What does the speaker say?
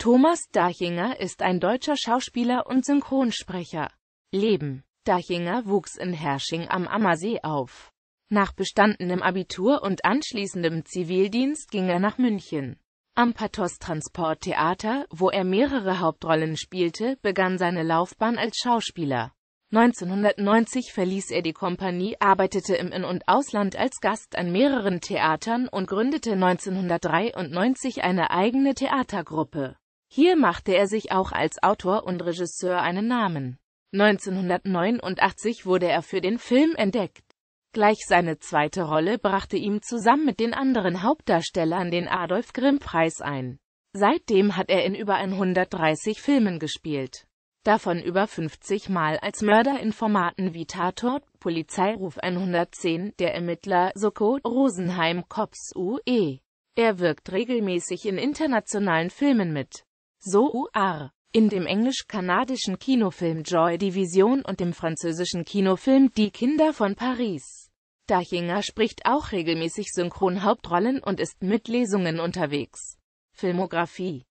Thomas Dachinger ist ein deutscher Schauspieler und Synchronsprecher. Leben Dachinger wuchs in Hersching am Ammersee auf. Nach bestandenem Abitur und anschließendem Zivildienst ging er nach München. Am Pathos Transport Theater, wo er mehrere Hauptrollen spielte, begann seine Laufbahn als Schauspieler. 1990 verließ er die Kompanie, arbeitete im In- und Ausland als Gast an mehreren Theatern und gründete 1993 eine eigene Theatergruppe. Hier machte er sich auch als Autor und Regisseur einen Namen. 1989 wurde er für den Film entdeckt. Gleich seine zweite Rolle brachte ihm zusammen mit den anderen Hauptdarstellern den Adolf-Grimm-Preis ein. Seitdem hat er in über 130 Filmen gespielt, davon über 50 Mal als Mörder in Formaten wie Tatort, Polizeiruf 110, Der Ermittler, Soko, Rosenheim, Cops UE. Er wirkt regelmäßig in internationalen Filmen mit. So R. In dem englisch-kanadischen Kinofilm Joy Division und dem französischen Kinofilm Die Kinder von Paris. Dachinger spricht auch regelmäßig Synchronhauptrollen und ist mit Lesungen unterwegs. Filmografie